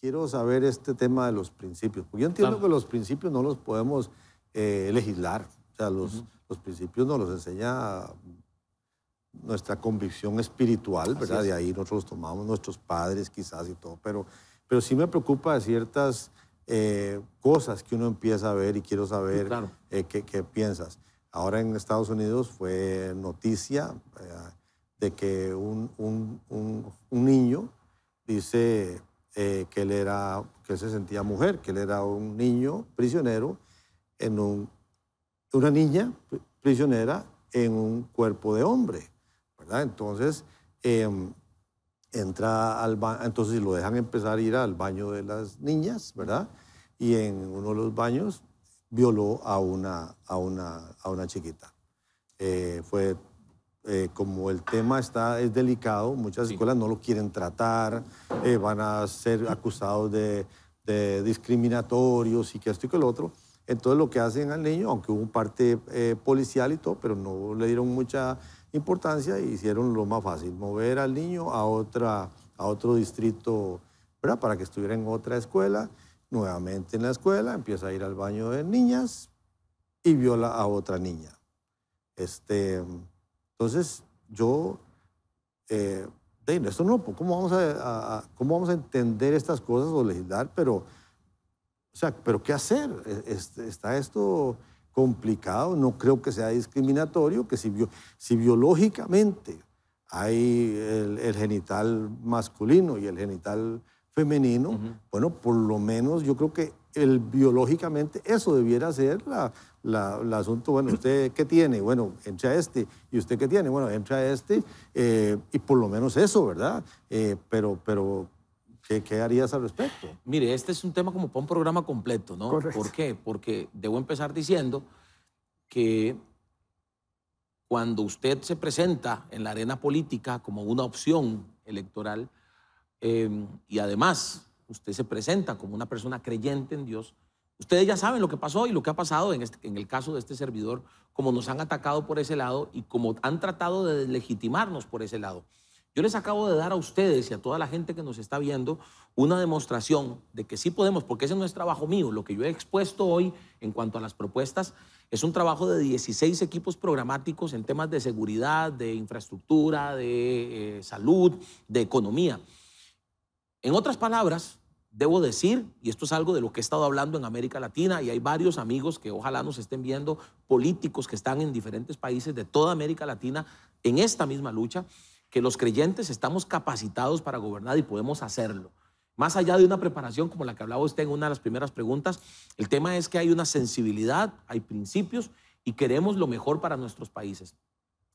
quiero saber este tema de los principios. Porque yo entiendo que los principios no los podemos eh, legislar. O sea, los, los principios nos los enseña nuestra convicción espiritual, ¿verdad? De ahí nosotros tomamos nuestros padres quizás y todo. Pero, pero sí me preocupa de ciertas eh, cosas que uno empieza a ver y quiero saber eh, qué, piensas. Ahora en Estados Unidos fue noticia de que un, un, un, un niño dice eh, que él era, que se sentía mujer, que él era un niño prisionero en un, una niña prisionera en un cuerpo de hombre, ¿verdad? Entonces em, entra al entonces lo dejan empezar a ir al baño de las niñas, ¿verdad? Y en uno de los baños violó a una, a una, a una chiquita. Eh, fue eh, como el tema está, es delicado, muchas escuelas no lo quieren tratar, eh, van a ser acusados de, discriminatorios y que esto y que lo otro. Entonces lo que hacen al niño, aunque hubo un parte eh, policial y todo, pero no le dieron mucha importancia y e hicieron lo más fácil, mover al niño a, otra, a otro distrito, Para que estuviera en otra escuela, nuevamente en la escuela, empieza a ir al baño de niñas y viola a otra niña. Este, entonces, yo, eh, esto no, ¿cómo vamos a, ¿cómo vamos a entender estas cosas o legislar? Pero, o sea, ¿pero qué hacer? E, ¿Está esto complicado? No creo que sea discriminatorio, que si, biológicamente hay el, genital masculino y el genital femenino, bueno, por lo menos yo creo que biológicamente eso debiera ser la, el asunto, bueno, usted qué tiene, bueno, entra este, y usted qué tiene, bueno, entra este, eh, y por lo menos eso, ¿verdad? Eh, pero, pero ¿qué, ¿qué, harías al respecto? Mire, este es un tema como para un programa completo, ¿no? ¿Por qué? Porque debo empezar diciendo que cuando usted se presenta en la arena política como una opción electoral eh, y además usted se presenta como una persona creyente en Dios, ustedes ya saben lo que pasó y lo que ha pasado en, este, el caso de este servidor, como nos han atacado por ese lado y como han tratado de legitimarnos por ese lado. Yo les acabo de dar a ustedes y a toda la gente que nos está viendo una demostración de que sí podemos, porque ese no es trabajo mío. Lo que yo he expuesto hoy en cuanto a las propuestas es un trabajo de 16 equipos programáticos en temas de seguridad, de infraestructura, de eh, salud, de economía. En otras palabras, debo decir, y esto es algo de lo que he estado hablando en América Latina, y hay varios amigos que ojalá nos estén viendo, políticos que están en diferentes países de toda América Latina, en esta misma lucha, que los creyentes estamos capacitados para gobernar y podemos hacerlo. Más allá de una preparación como la que hablaba usted en una de las primeras preguntas, el tema es que hay una sensibilidad, hay principios y queremos lo mejor para nuestros países.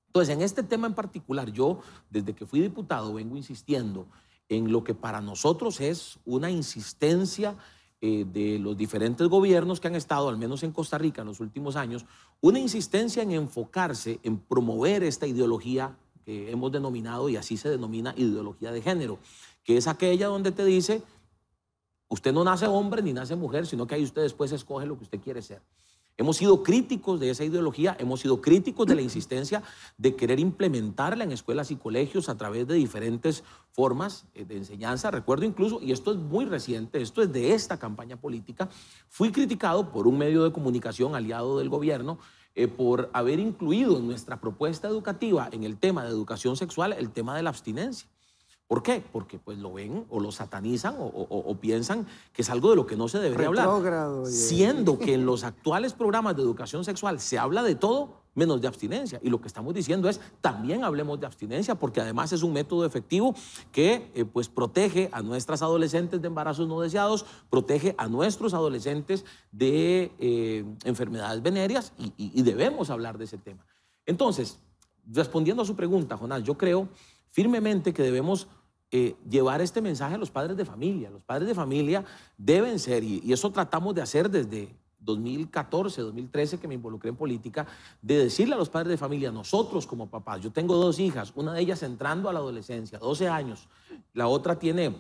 Entonces, en este tema en particular, yo, desde que fui diputado, vengo insistiendo en lo que para nosotros es una insistencia eh, de los diferentes gobiernos que han estado, al menos en Costa Rica en los últimos años, una insistencia en enfocarse en promover esta ideología que hemos denominado, y así se denomina, ideología de género, que es aquella donde te dice, usted no nace hombre ni nace mujer, sino que ahí usted después escoge lo que usted quiere ser. Hemos sido críticos de esa ideología, hemos sido críticos de la insistencia de querer implementarla en escuelas y colegios a través de diferentes formas eh, de enseñanza. Recuerdo incluso, y esto es muy reciente, esto es de esta campaña política, fui criticado por un medio de comunicación aliado del gobierno eh, por haber incluido en nuestra propuesta educativa en el tema de educación sexual el tema de la abstinencia. ¿Por qué? Porque pues lo ven o lo satanizan o, piensan que es algo de lo que no se debería hablar. Siendo que en los actuales programas de educación sexual se habla de todo menos de abstinencia. Y lo que estamos diciendo es también hablemos de abstinencia porque además es un método efectivo que eh, pues protege a nuestras adolescentes de embarazos no deseados, protege a nuestros adolescentes de eh, enfermedades venéreas y, y debemos hablar de ese tema. Entonces, respondiendo a su pregunta, Jonás, yo creo firmemente que debemos eh, llevar este mensaje a los padres de familia. Los padres de familia deben ser, y, eso tratamos de hacer desde 2014, 2013, que me involucré en política, de decirle a los padres de familia, nosotros como papás, yo tengo dos hijas, una de ellas entrando a la adolescencia, 12 años, la otra tiene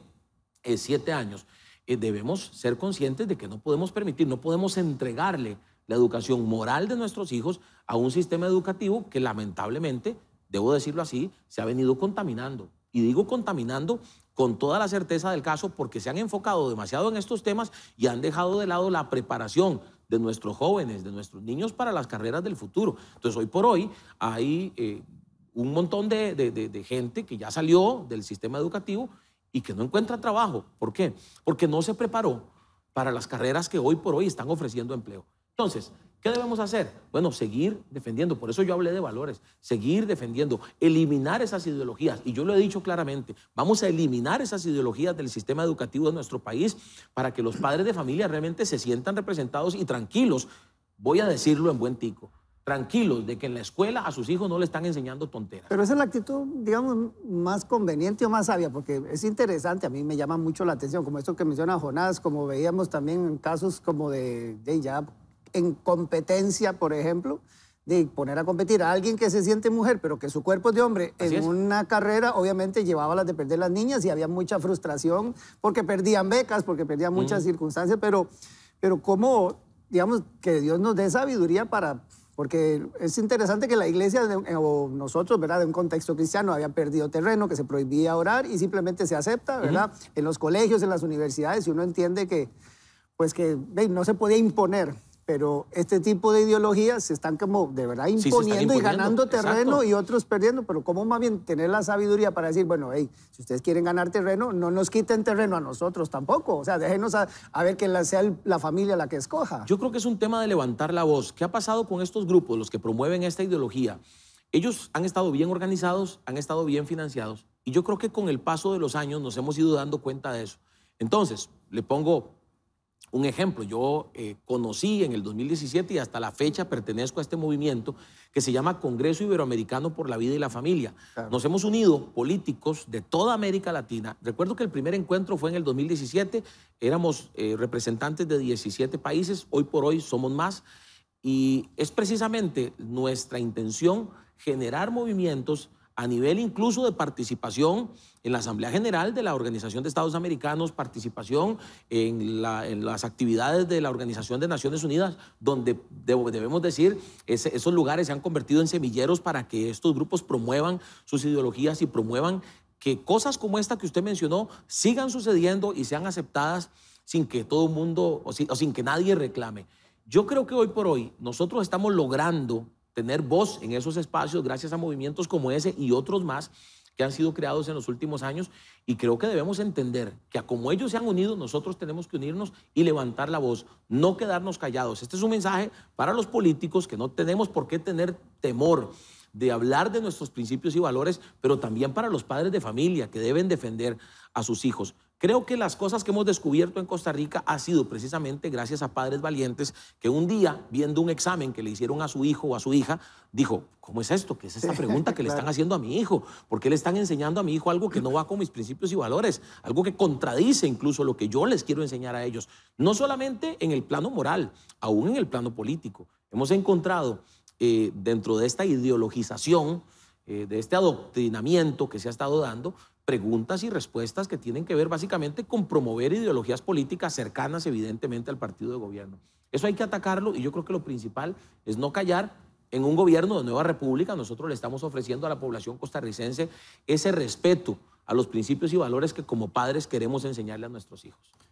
7 eh, años, eh, debemos ser conscientes de que no podemos permitir, no podemos entregarle la educación moral de nuestros hijos a un sistema educativo que lamentablemente, debo decirlo así, se ha venido contaminando y digo contaminando con toda la certeza del caso porque se han enfocado demasiado en estos temas y han dejado de lado la preparación de nuestros jóvenes, de nuestros niños para las carreras del futuro. Entonces, hoy por hoy hay eh, un montón de, de gente que ya salió del sistema educativo y que no encuentra trabajo. ¿Por qué? Porque no se preparó para las carreras que hoy por hoy están ofreciendo empleo. Entonces, ¿Qué debemos hacer? Bueno, seguir defendiendo, por eso yo hablé de valores, seguir defendiendo, eliminar esas ideologías. Y yo lo he dicho claramente, vamos a eliminar esas ideologías del sistema educativo de nuestro país para que los padres de familia realmente se sientan representados y tranquilos, voy a decirlo en buen tico, tranquilos de que en la escuela a sus hijos no le están enseñando tonteras. Pero esa es la actitud, digamos, más conveniente o más sabia, porque es interesante, a mí me llama mucho la atención, como esto que menciona Jonás, como veíamos también en casos como de, de en competencia, por ejemplo, de poner a competir a alguien que se siente mujer, pero que su cuerpo es de hombre, en una carrera obviamente llevaba las de perder las niñas y había mucha frustración porque perdían becas, porque perdían muchas circunstancias, pero, pero cómo, digamos, que Dios nos dé sabiduría para... Porque es interesante que la iglesia, eh, o nosotros, ¿verdad?, de un contexto cristiano, había perdido terreno, que se prohibía orar y simplemente se acepta, ¿verdad?, en los colegios, en las universidades, y uno entiende que, pues que no se podía imponer pero este tipo de ideologías se están como de verdad imponiendo, y ganando terreno y otros perdiendo, pero cómo más bien tener la sabiduría para decir, bueno, hey, si ustedes quieren ganar terreno, no nos quiten terreno a nosotros tampoco, o sea, déjenos a, ver que sea la familia la que escoja. Yo creo que es un tema de levantar la voz. ¿Qué ha pasado con estos grupos, los que promueven esta ideología? Ellos han estado bien organizados, han estado bien financiados, y yo creo que con el paso de los años nos hemos ido dando cuenta de eso. Entonces, le pongo un ejemplo, yo eh, conocí en el 2017 y hasta la fecha pertenezco a este movimiento que se llama Congreso Iberoamericano por la Vida y la Familia. Nos hemos unido políticos de toda América Latina. Recuerdo que el primer encuentro fue en el 2017, éramos eh, representantes de 17 países, hoy por hoy somos más, y es precisamente nuestra intención generar movimientos a nivel incluso de participación en la Asamblea General de la Organización de Estados Americanos, participación en, las actividades de la Organización de Naciones Unidas, donde debemos decir, esos lugares se han convertido en semilleros para que estos grupos promuevan sus ideologías y promuevan que cosas como esta que usted mencionó sigan sucediendo y sean aceptadas sin que todo el mundo o sin que nadie reclame. Yo creo que hoy por hoy nosotros estamos logrando tener voz en esos espacios gracias a movimientos como ese y otros más que han sido creados en los últimos años y creo que debemos entender que a como ellos se han unido, nosotros tenemos que unirnos y levantar la voz, no quedarnos callados. Este es un mensaje para los políticos que no tenemos por qué tener temor de hablar de nuestros principios y valores, pero también para los padres de familia que deben defender a sus hijos. Creo que las cosas que hemos descubierto en Costa Rica ha sido precisamente gracias a padres valientes que un día, viendo un examen que le hicieron a su hijo o a su hija, dijo, ¿cómo es esto? ¿Qué es esta pregunta que le están haciendo a mi hijo? ¿Por qué le están enseñando a mi hijo algo que no va con mis principios y valores? Algo que contradice incluso lo que yo les quiero enseñar a ellos. No solamente en el plano moral, aún en el plano político. Hemos encontrado eh, dentro de esta ideologización, eh, de este adoctrinamiento que se ha estado dando, preguntas y respuestas que tienen que ver básicamente con promover ideologías políticas cercanas evidentemente al partido de gobierno. Eso hay que atacarlo y yo creo que lo principal es no callar. En un gobierno de Nueva República nosotros le estamos ofreciendo a la población costarricense ese respeto a los principios y valores que como padres queremos enseñarle a nuestros hijos.